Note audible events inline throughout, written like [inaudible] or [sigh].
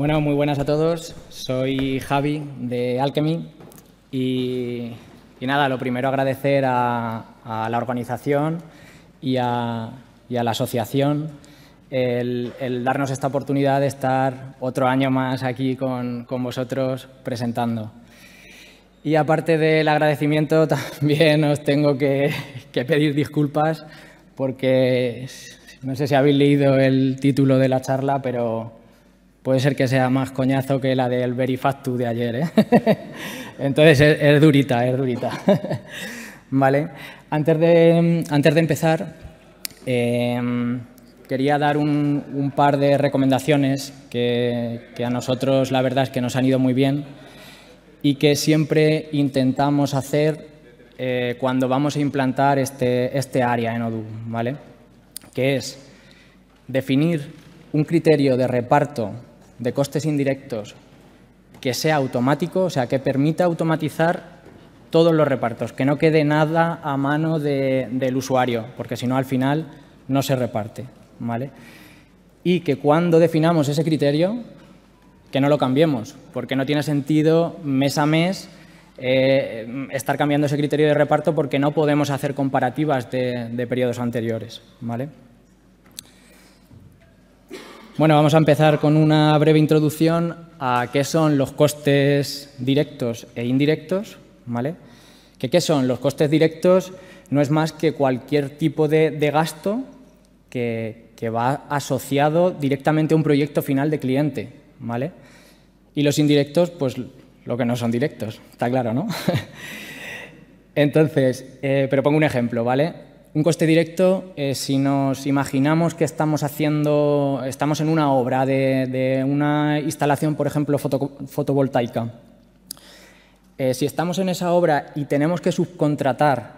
Bueno, muy buenas a todos. Soy Javi de Alchemy y, nada, lo primero agradecer a, la organización y a, la asociación el, darnos esta oportunidad de estar otro año más aquí con, vosotros presentando. Y aparte del agradecimiento, [laughs] también os tengo que, que, pedir disculpas porque no sé si habéis leído el título de la charla, pero puede ser que sea más coñazo que la del Verifactu de ayer. ¿eh? [laughs] Entonces es, durita, es durita. [laughs] vale. Antes de, antes de empezar, em, quería dar un, par de recomendaciones que, a nosotros la verdad es que nos han ido muy bien y que siempre intentamos hacer eh, cuando vamos a implantar este, este área en Odoo, ¿vale? que es definir un criterio de reparto de costes indirectos que sea automático, o sea, que permita automatizar todos los repartos, que no quede nada a mano del usuario, porque si no al final no se reparte. ¿vale? Y que cuando definamos ese criterio, que no lo cambiemos, porque no tiene sentido mes a mes eh, estar cambiando ese criterio de reparto porque no podemos hacer comparativas de, de periodos anteriores. ¿vale? Bueno, vamos a empezar con una breve introducción a qué son los costes directos e indirectos, ¿vale? Que qué son los costes directos no es más que cualquier tipo de, gasto que, va asociado directamente a un proyecto final de cliente, ¿vale? Y los indirectos, pues lo que no son directos, está claro, ¿no? [laughs] Entonces, eh, pero pongo un ejemplo, ¿vale? Un coste directo, eh, si nos imaginamos que estamos haciendo, estamos en una obra de, una instalación, por ejemplo, fotovoltaica. Eh, si estamos en esa obra y tenemos que subcontratar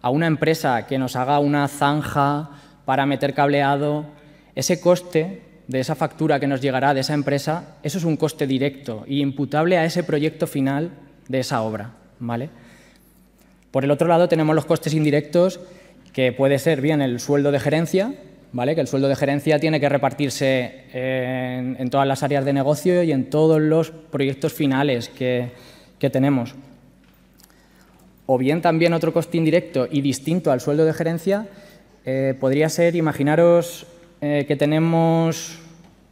a una empresa que nos haga una zanja para meter cableado, ese coste de esa factura que nos llegará de esa empresa, eso es un coste directo y imputable a ese proyecto final de esa obra. ¿vale? Por el otro lado tenemos los costes indirectos que puede ser bien el sueldo de gerencia, ¿vale? que el sueldo de gerencia tiene que repartirse eh, en, todas las áreas de negocio y en todos los proyectos finales que, tenemos. O bien también otro coste indirecto y distinto al sueldo de gerencia eh, podría ser, imaginaros eh, que tenemos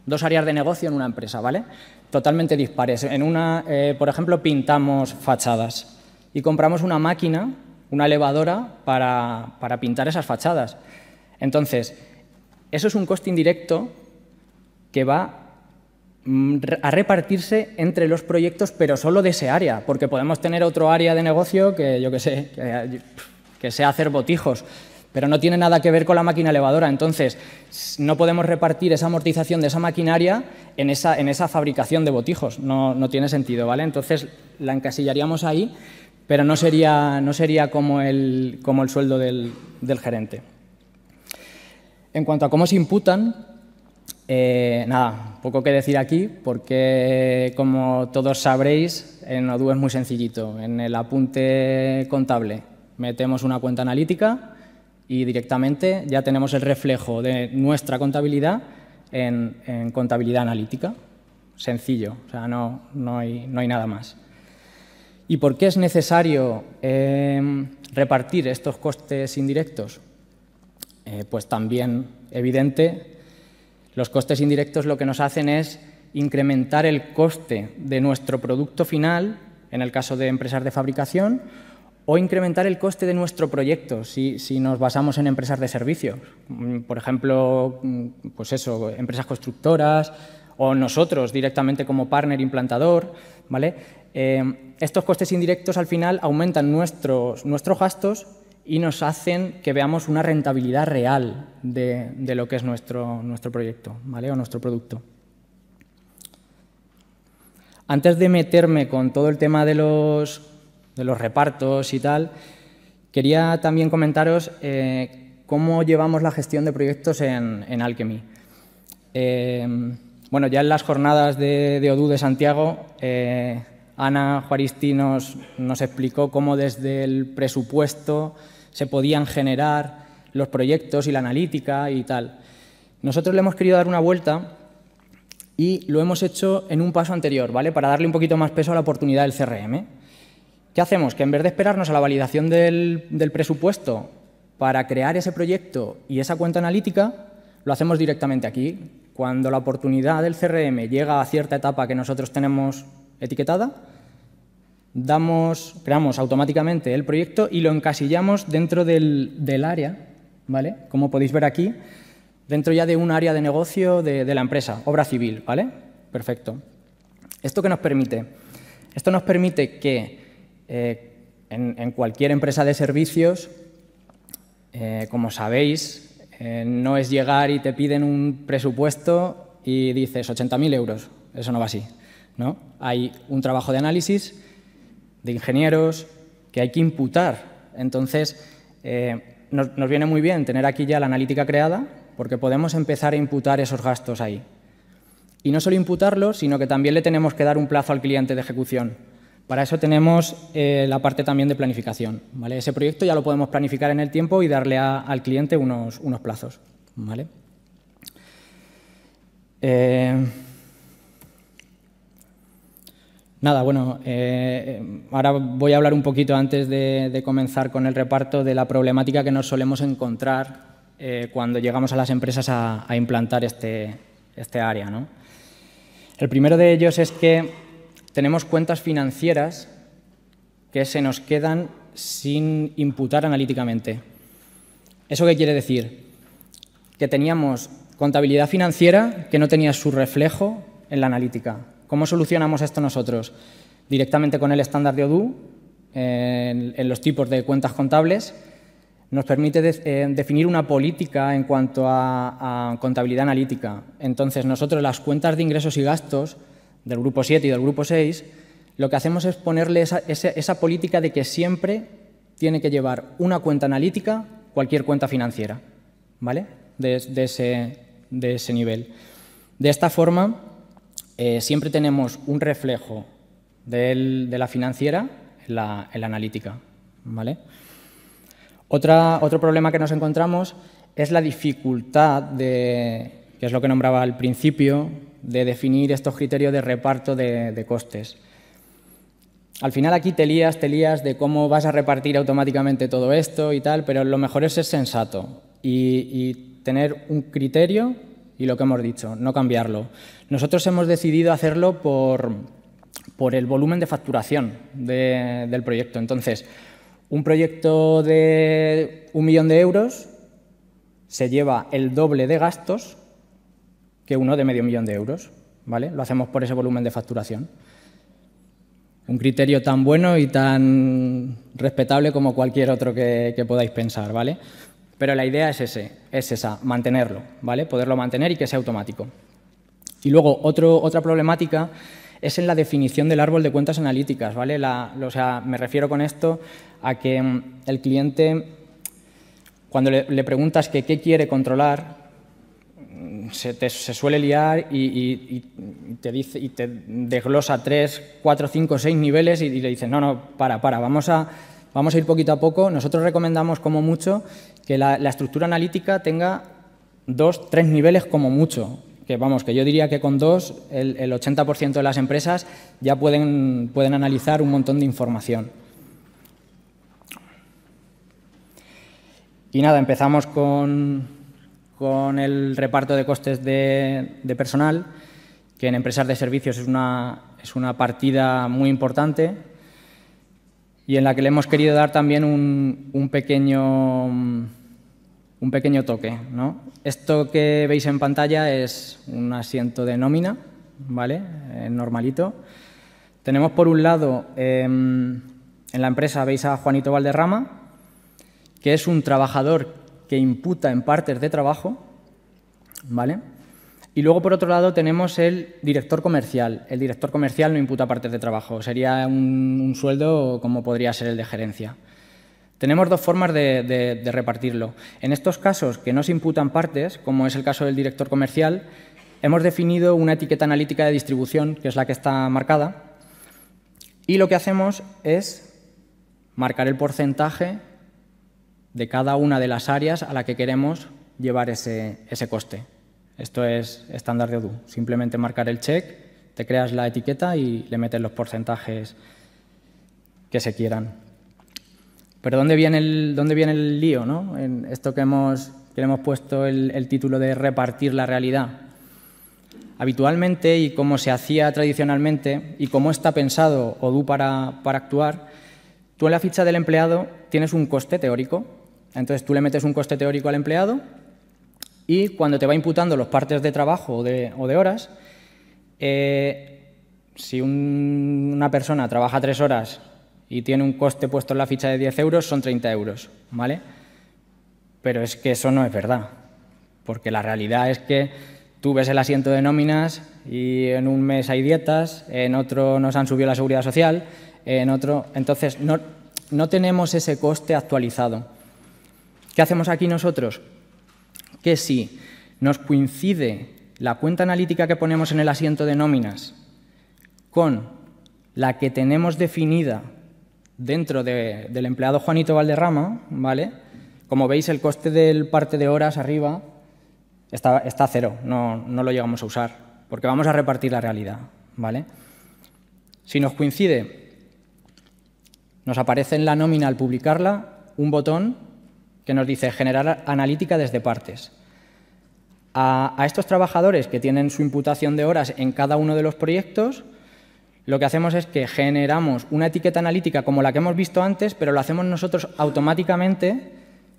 dos áreas de negocio en una empresa, ¿vale? Totalmente dispares. En una, por ejemplo, pintamos fachadas y compramos una máquina una elevadora para, pintar esas fachadas. Entonces, eso es un coste indirecto que va mm, a repartirse entre los proyectos, pero solo de ese área, porque podemos tener otro área de negocio que, yo que sé, que, sea hacer botijos, pero no tiene nada que ver con la máquina elevadora. Entonces, no podemos repartir esa amortización de esa maquinaria en esa, en esa fabricación de botijos, no, no tiene sentido, ¿vale? Entonces, la encasillaríamos ahí, pero no sería, no sería como, el, como el sueldo del, gerente. En cuanto a cómo se imputan, eh, nada, poco que decir aquí, porque como todos sabréis, en Odoo es muy sencillito. En el apunte contable metemos una cuenta analítica y directamente ya tenemos el reflejo de nuestra contabilidad en, contabilidad analítica. Sencillo, o sea, no hay nada más. ¿Y por qué es necesario em, repartir estos costes indirectos? Eh, pues también evidente, los costes indirectos lo que nos hacen es incrementar el coste de nuestro producto final, en el caso de empresas de fabricación, o incrementar el coste de nuestro proyecto, si, si nos basamos en empresas de servicios. Mm, por ejemplo, mm, pues eso, empresas constructoras o nosotros directamente como partner implantador, ¿vale? Em, estos costes indirectos al final aumentan nuestros, nuestros gastos y nos hacen que veamos una rentabilidad real de, lo que es nuestro, nuestro proyecto ¿vale? o nuestro producto. Antes de meterme con todo el tema de los, de los repartos y tal, quería también comentaros eh, cómo llevamos la gestión de proyectos en, Alchemy. Em, bueno, ya en las jornadas de, de ODU de Santiago eh, Ana Juaristi nos, explicó cómo desde el presupuesto se podían generar los proyectos y la analítica y tal. Nosotros le hemos querido dar una vuelta y lo hemos hecho en un paso anterior, ¿vale? Para darle un poquito más peso a la oportunidad del CRM. ¿Qué hacemos? Que en vez de esperarnos a la validación del, del presupuesto para crear ese proyecto y esa cuenta analítica, lo hacemos directamente aquí. Cuando la oportunidad del CRM llega a cierta etapa que nosotros tenemos etiquetada, damos, creamos automáticamente el proyecto y lo encasillamos dentro del, área, ¿vale? Como podéis ver aquí, dentro ya de un área de negocio de, la empresa, obra civil, ¿vale? Perfecto. ¿Esto qué nos permite? Esto nos permite que eh, en, cualquier empresa de servicios, eh, como sabéis, eh, no es llegar y te piden un presupuesto y dices 80.000 euros. Eso no va así. Hay un trabajo de análisis de ingenieros que hay que imputar. Entonces, eh, nos, viene muy bien tener aquí ya la analítica creada porque podemos empezar a imputar esos gastos ahí. Y no solo imputarlos, sino que también le tenemos que dar un plazo al cliente de ejecución. Para eso tenemos eh, la parte también de planificación. ¿vale? Ese proyecto ya lo podemos planificar en el tiempo y darle al cliente unos, plazos. ¿vale? Eh, Nada, bueno, eh, eh, ahora voy a hablar un poquito antes de, comenzar con el reparto de la problemática que nos solemos encontrar eh, cuando llegamos a las empresas a, implantar este, este área. El primero de ellos es que tenemos cuentas financieras que se nos quedan sin imputar analíticamente. ¿Eso qué quiere decir? Que teníamos contabilidad financiera que no tenía su reflejo en la analítica. ¿Cómo solucionamos esto nosotros? Directamente con el estándar de odoo en, los tipos de cuentas contables, nos permite eh, definir una política en cuanto a, contabilidad analítica. Entonces, nosotros las cuentas de ingresos y gastos del grupo 7 y del grupo 6, lo que hacemos es ponerle esa, esa, política de que siempre tiene que llevar una cuenta analítica cualquier cuenta financiera, ¿vale? ese, de ese nivel. De esta forma, eh, siempre tenemos un reflejo de la financiera en la, analítica. ¿vale? Otra, otro problema que nos encontramos es la dificultad de, que es lo que nombraba al principio, de definir estos criterios de reparto de, costes. Al final aquí te lías, de cómo vas a repartir automáticamente todo esto y tal, pero lo mejor es ser sensato y tener un criterio y lo que hemos dicho, no cambiarlo. Nosotros hemos decidido hacerlo por, por el volumen de facturación del proyecto. Entonces, un proyecto de un millón de euros se lleva el doble de gastos que uno de medio millón de euros. ¿vale? Lo hacemos por ese volumen de facturación. Un criterio tan bueno y tan respetable como cualquier otro que, que podáis pensar. ¿vale? Pero la idea es, ese, es esa, mantenerlo, ¿vale? Poderlo mantener y que sea automático. Y luego, otra problemática es en la definición del árbol de cuentas analíticas, ¿vale? La, o sea, me refiero con esto a que mm, el cliente, cuando le, preguntas que qué quiere controlar, mm, se, suele liar y, te dice, y te desglosa tres, cuatro, cinco, seis niveles y, y, le dices, no, no, para, para, vamos a Vamos a ir poquito a poco. Nosotros recomendamos como mucho que la, estructura analítica tenga dos, tres niveles como mucho que vamos, que yo diría que con dos el, el 80% de las empresas ya pueden, pueden, analizar un montón de información. Y nada, empezamos con, con el reparto de costes de, de, personal, que en empresas de servicios es una, es una partida muy importante y en la que le hemos querido dar también un, pequeño, un pequeño toque. Esto que veis en pantalla es un asiento de nómina, ¿vale? Eh, normalito. Tenemos por un lado, em, en la empresa veis a Juanito Valderrama, que es un trabajador que imputa en partes de trabajo, ¿vale? Y luego, por otro lado, tenemos el director comercial. El director comercial no imputa partes de trabajo, sería un, sueldo como podría ser el de gerencia. Tenemos dos formas de, repartirlo. En estos casos que no se imputan partes, como es el caso del director comercial, hemos definido una etiqueta analítica de distribución, que es la que está marcada, y lo que hacemos es marcar el porcentaje de cada una de las áreas a la que queremos llevar ese coste. Esto es estándar de Odoo. Simplemente marcar el check, te creas la etiqueta y le metes los porcentajes que se quieran. Pero ¿dónde viene el, dónde viene el lío? ¿no? En esto que hemos, que hemos puesto el, título de repartir la realidad. Habitualmente y como se hacía tradicionalmente y como está pensado Odoo para, para actuar, tú en la ficha del empleado tienes un coste teórico. Entonces tú le metes un coste teórico al empleado y cuando te va imputando los partes de trabajo o de, horas, eh, si una persona trabaja tres horas y tiene un coste puesto en la ficha de 10 euros, son 30 euros, ¿vale? Pero es que eso no es verdad, porque la realidad es que tú ves el asiento de nóminas y en un mes hay dietas, en otro nos han subido la seguridad social, en otro... Entonces, no tenemos ese coste actualizado. ¿Qué hacemos aquí nosotros? que si nos coincide la cuenta analítica que ponemos en el asiento de nóminas con la que tenemos definida dentro del empleado Juanito Valderrama, ¿vale? Como veis, el coste del parte de horas arriba está, cero, no, no, lo llegamos a usar, porque vamos a repartir la realidad, ¿vale? Si nos coincide, nos aparece en la nómina al publicarla un botón que nos dice generar analítica desde partes. A, estos trabajadores que tienen su imputación de horas en cada uno de los proyectos, lo que hacemos es que generamos una etiqueta analítica como la que hemos visto antes, pero lo hacemos nosotros automáticamente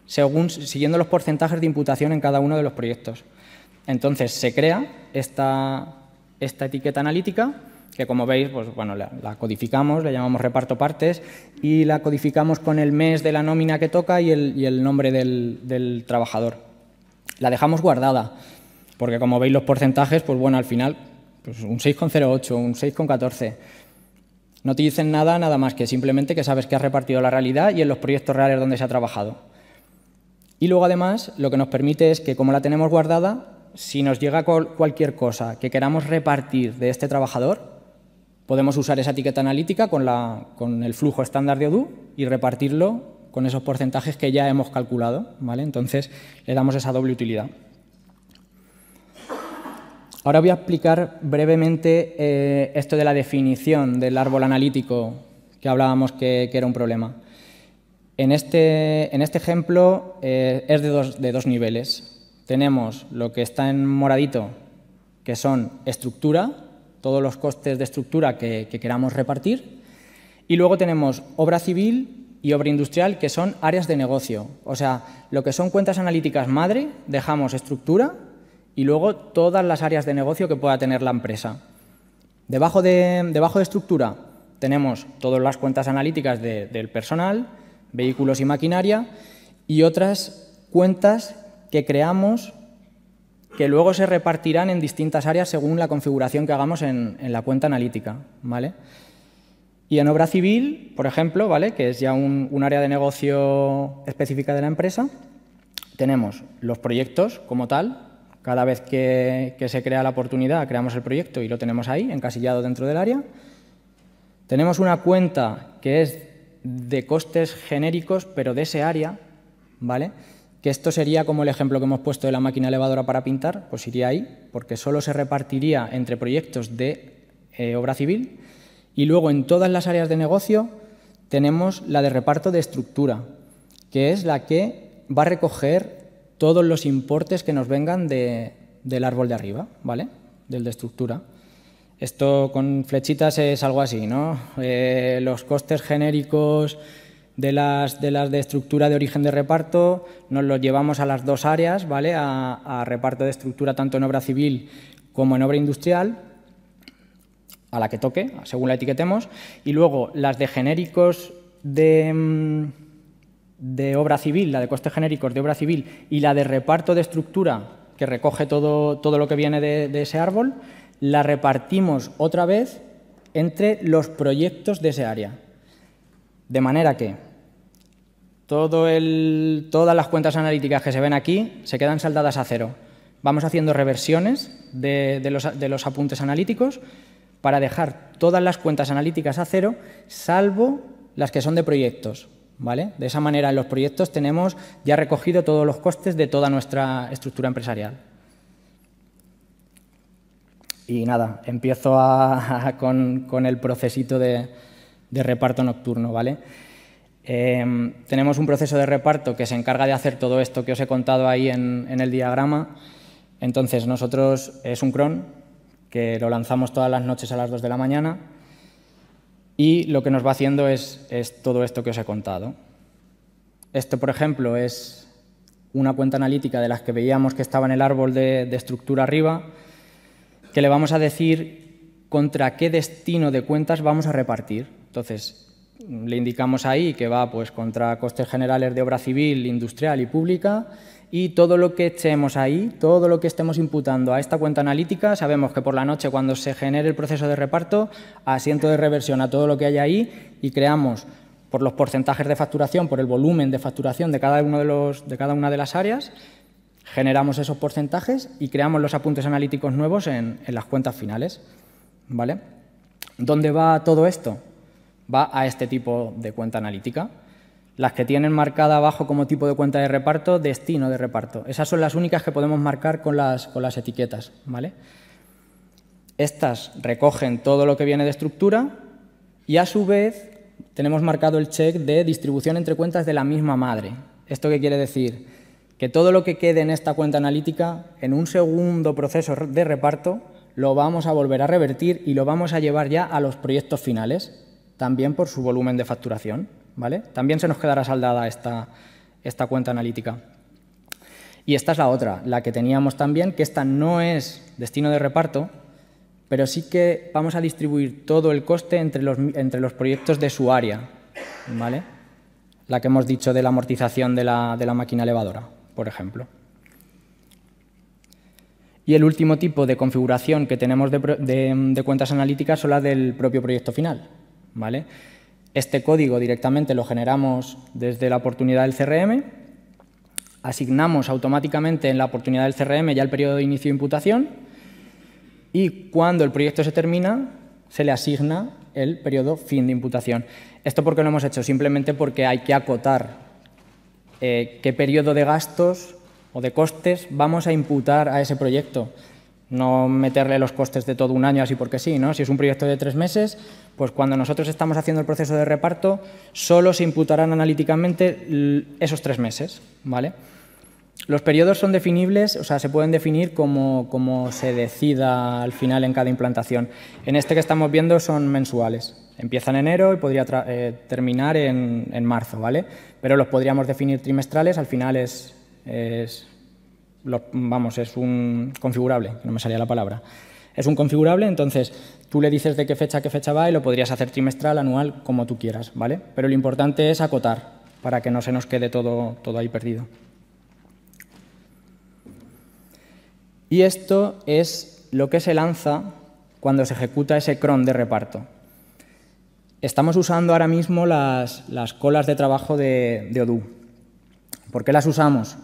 según, siguiendo los porcentajes de imputación en cada uno de los proyectos. Entonces se crea esta, esta etiqueta analítica que como veis, pues bueno, la, codificamos, le llamamos reparto partes y la codificamos con el mes de la nómina que toca y el, nombre del, trabajador. La dejamos guardada, porque como veis los porcentajes, pues bueno, al final, pues un 6,08, un 6,14. No te dicen nada, nada más que simplemente que sabes que has repartido la realidad y en los proyectos reales donde se ha trabajado. Y luego además lo que nos permite es que como la tenemos guardada, si nos llega cualquier cosa que queramos repartir de este trabajador, Podemos usar esa etiqueta analítica con, la, con el flujo estándar de Odoo y repartirlo con esos porcentajes que ya hemos calculado. ¿vale? Entonces, le damos esa doble utilidad. Ahora voy a explicar brevemente eh, esto de la definición del árbol analítico que hablábamos que, era un problema. En este, en este ejemplo eh, es de de dos niveles. Tenemos lo que está en moradito, que son estructura, todos los costes de estructura que, queramos repartir. Y luego tenemos obra civil y obra industrial, que son áreas de negocio. O sea, lo que son cuentas analíticas madre, dejamos estructura y luego todas las áreas de negocio que pueda tener la empresa. Debajo de, debajo de estructura tenemos todas las cuentas analíticas del personal, vehículos y maquinaria, y otras cuentas que creamos que luego se repartirán en distintas áreas según la configuración que hagamos en, la cuenta analítica. ¿vale? Y en obra civil, por ejemplo, ¿vale? que es ya un, área de negocio específica de la empresa, tenemos los proyectos como tal. Cada vez que, que se crea la oportunidad, creamos el proyecto y lo tenemos ahí, encasillado dentro del área. Tenemos una cuenta que es de costes genéricos, pero de ese área, ¿vale? que esto sería como el ejemplo que hemos puesto de la máquina elevadora para pintar, pues iría ahí, porque solo se repartiría entre proyectos de eh, obra civil y luego en todas las áreas de negocio tenemos la de reparto de estructura, que es la que va a recoger todos los importes que nos vengan del árbol de arriba, ¿vale? Del de estructura. Esto con flechitas es algo así, ¿no? Eh, los costes genéricos, de las, de estructura de origen de reparto, nos lo llevamos a las dos áreas, ¿vale? A, reparto de estructura tanto en obra civil como en obra industrial, a la que toque, según la etiquetemos, y luego las de genéricos de, mm, obra civil, la de costes genéricos de obra civil y la de reparto de estructura, que recoge todo, lo que viene de, de ese árbol, la repartimos otra vez entre los proyectos de ese área. De manera que todas las cuentas analíticas que se ven aquí se quedan saldadas a cero. Vamos haciendo reversiones de, los, apuntes analíticos para dejar todas las cuentas analíticas a cero, salvo las que son de proyectos. ¿Vale? De esa manera, en los proyectos tenemos ya recogido todos los costes de toda nuestra estructura empresarial. Y nada, empiezo [laughs] con, con, el procesito de, de reparto nocturno, ¿vale? Em, tenemos un proceso de reparto que se encarga de hacer todo esto que os he contado ahí en, el diagrama. Entonces, nosotros es un cron que lo lanzamos todas las noches a las 2 de la mañana y lo que nos va haciendo es, todo esto que os he contado. Esto, por ejemplo, es una cuenta analítica de las que veíamos que estaba en el árbol de estructura arriba, que le vamos a decir contra qué destino de cuentas vamos a repartir. Entonces, le indicamos ahí que va pues, contra costes generales de obra civil, industrial y pública y todo lo que echemos ahí, todo lo que estemos imputando a esta cuenta analítica, sabemos que por la noche cuando se genere el proceso de reparto, asiento de reversión a todo lo que hay ahí y creamos por los porcentajes de facturación, por el volumen de facturación de cada, uno de, cada una de las áreas, generamos esos porcentajes y creamos los apuntes analíticos nuevos en, las cuentas finales. ¿Vale? ¿Dónde va todo esto? va a este tipo de cuenta analítica. Las que tienen marcada abajo como tipo de cuenta de reparto, destino de reparto. Esas son las únicas que podemos marcar con las, con las etiquetas. ¿vale? Estas recogen todo lo que viene de estructura y a su vez tenemos marcado el check de distribución entre cuentas de la misma madre. ¿Esto qué quiere decir? Que todo lo que quede en esta cuenta analítica, en un segundo proceso de reparto, lo vamos a volver a revertir y lo vamos a llevar ya a los proyectos finales también por su volumen de facturación. ¿vale? También se nos quedará saldada esta, cuenta analítica. Y esta es la otra, la que teníamos también, que esta no es destino de reparto, pero sí que vamos a distribuir todo el coste entre los, proyectos de su área, ¿vale? La que hemos dicho de la amortización de la, máquina elevadora, por ejemplo. Y el último tipo de configuración que tenemos de, de cuentas analíticas son las del propio proyecto final, ¿vale? Este código directamente lo generamos desde la oportunidad del CRM, asignamos automáticamente en la oportunidad del CRM ya el periodo de inicio de imputación y cuando el proyecto se termina se le asigna el periodo fin de imputación. ¿Esto por qué lo hemos hecho? Simplemente porque hay que acotar eh, qué periodo de gastos o de costes vamos a imputar a ese proyecto no meterle los costes de todo un año así porque sí, ¿no? Si es un proyecto de tres meses, pues cuando nosotros estamos haciendo el proceso de reparto, solo se imputarán analíticamente esos tres meses, ¿vale? Los periodos son definibles, o sea, se pueden definir como, se decida al final en cada implantación. En este que estamos viendo son mensuales. Empiezan en enero y podría eh, terminar en, marzo, ¿vale? Pero los podríamos definir trimestrales, al final es vamos, es un configurable, no me salía la palabra. Es un configurable, entonces tú le dices de qué fecha a qué fecha va y lo podrías hacer trimestral, anual, como tú quieras, ¿vale? Pero lo importante es acotar para que no se nos quede todo, todo ahí perdido. Y esto es lo que se lanza cuando se ejecuta ese cron de reparto. Estamos usando ahora mismo las, colas de trabajo de, de, Odoo. ¿Por qué las usamos?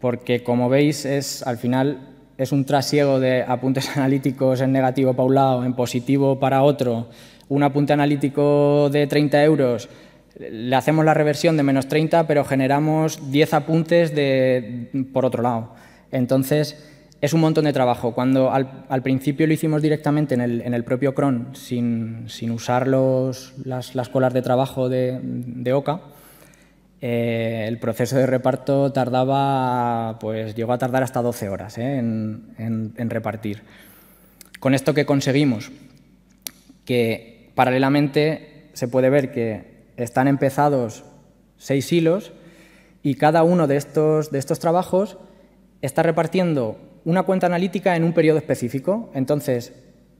porque como veis es al final es un trasiego de apuntes [laughs] analíticos en negativo para un lado, en positivo para otro, un apunte analítico de 30 euros, le hacemos la reversión de menos 30, pero generamos 10 apuntes de, por otro lado. Entonces, es un montón de trabajo. Cuando al, principio lo hicimos directamente en el, propio cron, sin, sin usar las, colas de trabajo de OCA, eh, el proceso de reparto tardaba, pues llegó a tardar hasta 12 horas eh, en, repartir. Con esto que conseguimos, que paralelamente se puede ver que están empezados seis hilos y cada uno de estos, de estos trabajos está repartiendo una cuenta analítica en un periodo específico. Entonces,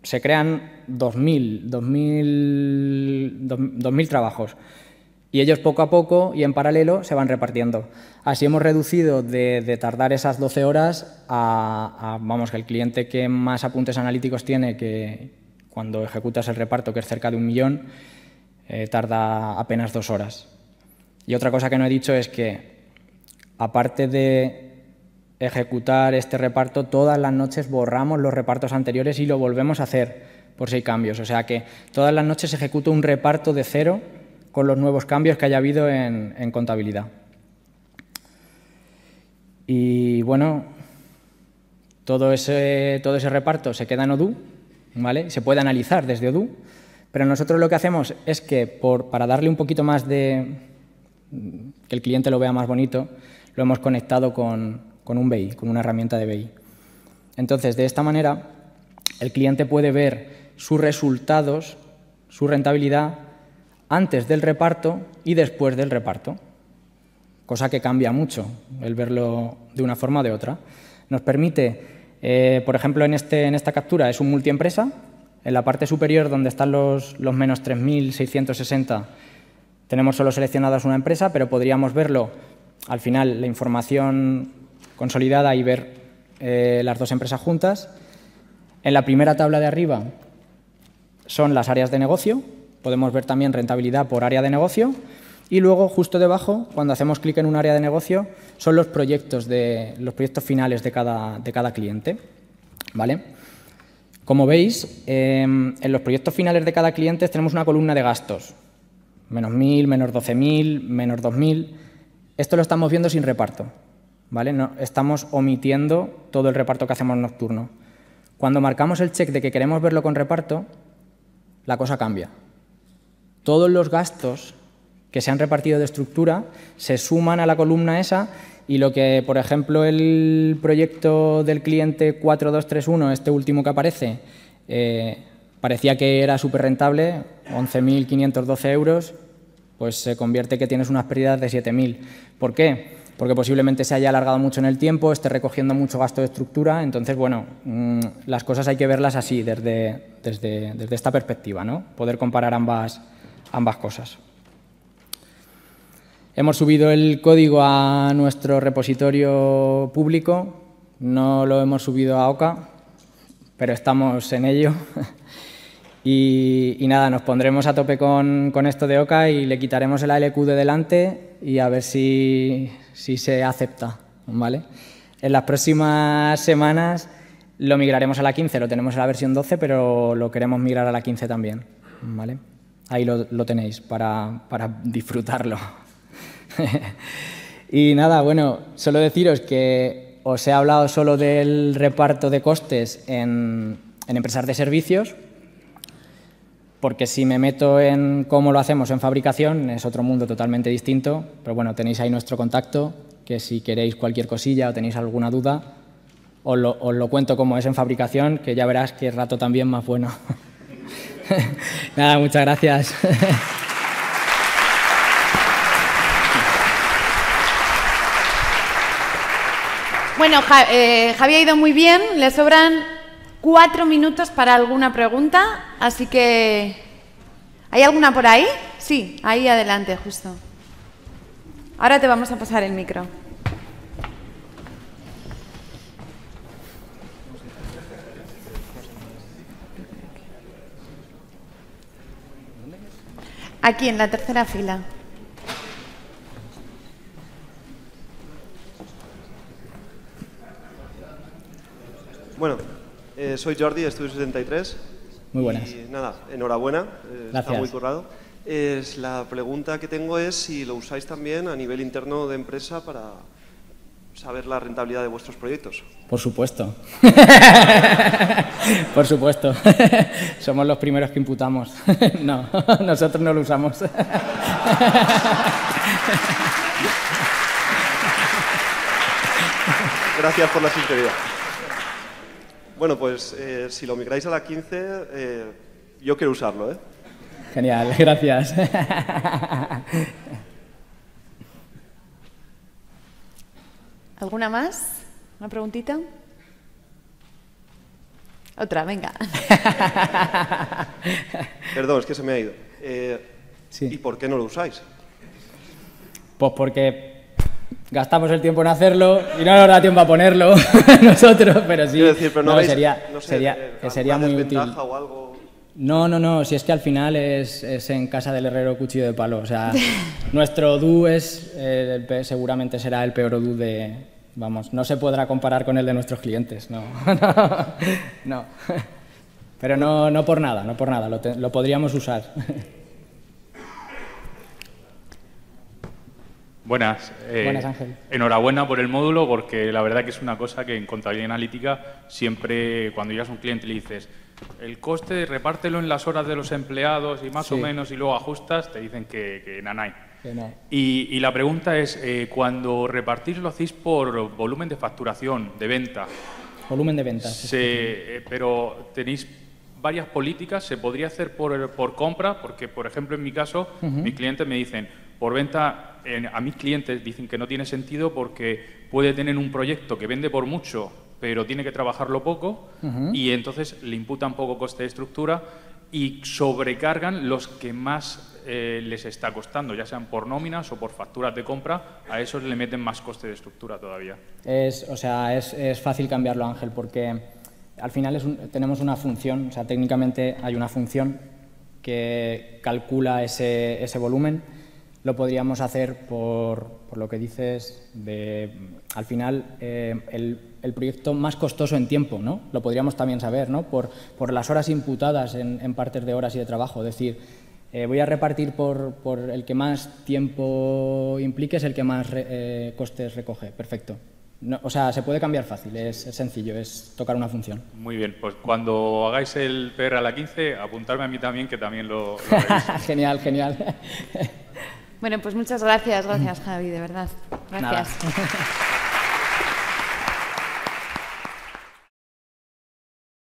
se crean 2.000, 2000, 2000 trabajos. Y ellos poco a poco y en paralelo se van repartiendo. Así hemos reducido de, tardar esas 12 horas a, vamos, que el cliente que más apuntes analíticos tiene, que cuando ejecutas el reparto, que es cerca de un millón, eh, tarda apenas dos horas. Y otra cosa que no he dicho es que, aparte de ejecutar este reparto, todas las noches borramos los repartos anteriores y lo volvemos a hacer por si hay cambios. O sea que todas las noches ejecuto un reparto de cero con los nuevos cambios que haya habido en, contabilidad. Y bueno, todo ese, todo ese reparto se queda en Odoo, ¿vale? se puede analizar desde Odoo, pero nosotros lo que hacemos es que por, para darle un poquito más de... que el cliente lo vea más bonito, lo hemos conectado con, con un BI, con una herramienta de BI. Entonces, de esta manera, el cliente puede ver sus resultados, su rentabilidad antes del reparto y después del reparto, cosa que cambia mucho el verlo de una forma o de otra. Nos permite, eh, por ejemplo, este, en, esta captura es un multiempresa, en la parte superior donde están los, menos 3.660 tenemos solo seleccionadas una empresa, pero podríamos verlo al final, la información consolidada y ver eh, las dos empresas juntas. En la primera tabla de arriba son las áreas de negocio, Podemos ver también rentabilidad por área de negocio y luego justo debajo, cuando hacemos clic en un área de negocio, son los proyectos, de, los proyectos finales de cada, de cada cliente. ¿Vale? Como veis, em, en los proyectos finales de cada cliente tenemos una columna de gastos. Menos 1.000, menos 12.000, menos 2.000. Esto lo estamos viendo sin reparto. ¿vale? No, estamos omitiendo todo el reparto que hacemos nocturno. Cuando marcamos el check de que queremos verlo con reparto, la cosa cambia todos los gastos que se han repartido de estructura se suman a la columna esa y lo que, por ejemplo, el proyecto del cliente 4231, este último que aparece, eh, parecía que era súper rentable, 11.512 euros, pues se convierte que tienes unas pérdidas de 7.000. ¿Por qué? Porque posiblemente se haya alargado mucho en el tiempo, esté recogiendo mucho gasto de estructura, entonces, bueno, mm, las cosas hay que verlas así, desde, desde, desde esta perspectiva, ¿no? Poder comparar ambas, ambas cosas. Hemos subido el código a nuestro repositorio público, no lo hemos subido a OCA, pero estamos en ello. [laughs] y, nada, nos pondremos a tope con, esto de OCA y le quitaremos el ALQ de delante y a ver si, se acepta. ¿vale? En las próximas semanas lo migraremos a la 15, lo tenemos en la versión 12, pero lo queremos migrar a la 15 también. ¿vale? Ahí lo, tenéis para, disfrutarlo. [laughs] y nada, bueno, solo deciros que os he hablado solo del reparto de costes en, en empresas de servicios, porque si me meto en cómo lo hacemos en fabricación es otro mundo totalmente distinto, pero bueno, tenéis ahí nuestro contacto, que si queréis cualquier cosilla o tenéis alguna duda, os lo, cuento cómo es en fabricación, que ya verás que rato también más bueno. [laughs] [laughs] Nada, muchas gracias. [laughs] Bueno, eh, Javier, ha ido muy bien. Le sobran cuatro minutos para alguna pregunta, así que... ¿Hay alguna por ahí? Sí, ahí adelante, justo. Ahora te vamos a pasar el micro. Aquí, en la tercera fila. Bueno, eh, soy Jordi, Estudio 73. Muy buenas. Y nada, enhorabuena, eh, Gracias. está muy currado. Es, la pregunta que tengo es si lo usáis también a nivel interno de empresa para, saber la rentabilidad de vuestros proyectos? Por supuesto. [laughs] Por supuesto. [laughs] Somos los primeros que imputamos. [laughs] no, nosotros no lo usamos. Gracias por la sinceridad. Bueno, pues eh, si lo migráis a la 15, eh, yo quiero usarlo. ¿eh? Genial, gracias. ¿Alguna más? ¿Una preguntita? Otra, venga. [laughs] Perdón, es que se me ha ido. Eh, sí. ¿Y por qué no lo usáis? Pues porque gastamos el tiempo en hacerlo y no nos da tiempo a ponerlo [laughs] nosotros, pero sí. no, sería, sería, que eh, sería muy útil. O algo no, no, no, si es que al final es, en casa del herrero cuchillo de palo. O sea, [laughs] nuestro dúo es, eh, seguramente será el peor dúo de, vamos, no se podrá comparar con el de nuestros clientes, no. [laughs] no. [laughs] Pero no, no por nada, no por nada, lo, podríamos usar. Buenas. Eh, Buenas, Ángel. Enhorabuena por el módulo, porque la verdad que es una cosa que en contabilidad analítica siempre, cuando llegas a un cliente le dices, el coste, repártelo en las horas de los empleados y más o menos, y luego ajustas, te dicen que, que nanay. y, la pregunta es, eh, cuando repartís lo hacéis por volumen de facturación, de venta. Volumen de ventas. Eh, pero tenéis varias políticas, se podría hacer por, eh, compra, porque por ejemplo en mi caso, mis clientes me dicen, por venta, a mis clientes dicen que no tiene sentido porque puede tener un proyecto que vende por mucho pero tiene que trabajarlo poco y entonces le imputan poco coste de estructura y sobrecargan los que más eh, les está costando, ya sean por nóminas o por facturas de compra, a esos le meten más coste de estructura todavía. Es, o sea, es, es fácil cambiarlo, Ángel, porque al final es tenemos una función, o sea, técnicamente hay una función que calcula ese, ese volumen lo podríamos hacer por, lo que dices de, al final, eh, el, el, proyecto más costoso en tiempo, ¿no? Lo podríamos también saber, ¿no? Por, por las horas imputadas en, partes de horas y de trabajo. Es decir, eh, voy a repartir por, por, el que más tiempo implique es el que más eh, costes recoge. Perfecto. o sea, se puede cambiar fácil, es, sencillo, es tocar una función. Muy bien, pues cuando hagáis el PR a la 15, apuntarme a mí también, que también lo... lo [laughs] genial, genial. Bueno, pues muchas gracias, gracias mm. Javi, de verdad. Gracias.